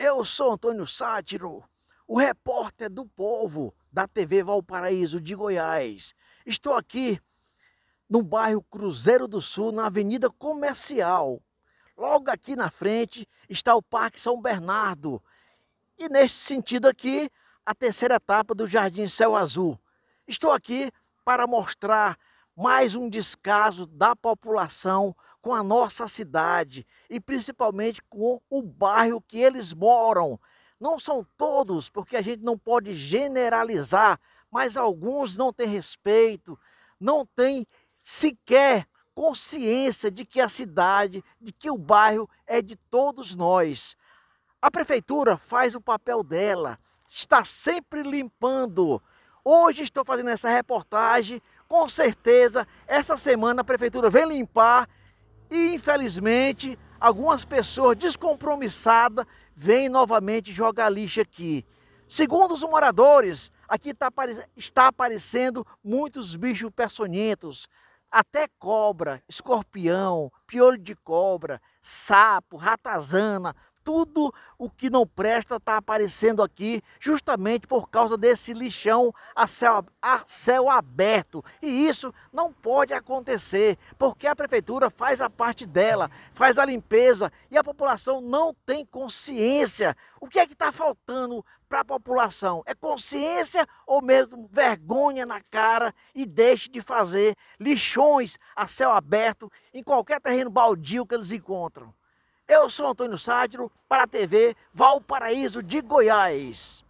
Eu sou Antônio Sátiro, o repórter do povo da TV Valparaíso de Goiás. Estou aqui no bairro Cruzeiro do Sul, na Avenida Comercial. Logo aqui na frente está o Parque São Bernardo. E nesse sentido aqui, a terceira etapa do Jardim Céu Azul. Estou aqui para mostrar mais um descaso da população com a nossa cidade e principalmente com o bairro que eles moram. Não são todos, porque a gente não pode generalizar, mas alguns não têm respeito, não têm sequer consciência de que a cidade, de que o bairro é de todos nós. A prefeitura faz o papel dela, está sempre limpando, Hoje estou fazendo essa reportagem, com certeza essa semana a prefeitura vem limpar e infelizmente algumas pessoas descompromissadas vêm novamente jogar lixo aqui. Segundo os moradores, aqui tá, está aparecendo muitos bichos peçonhentos, até cobra, escorpião, piolho de cobra, sapo, ratazana, tudo o que não presta está aparecendo aqui justamente por causa desse lixão a céu, a céu, aberto. E isso não pode acontecer, porque a prefeitura faz a parte dela, faz a limpeza e a população não tem consciência. O que é que está faltando para a população? É consciência ou mesmo vergonha na cara e deixe de fazer lixões a céu aberto em qualquer terreno baldio que eles encontram? Eu sou Antônio Sádiro para a TV Valparaíso de Goiás.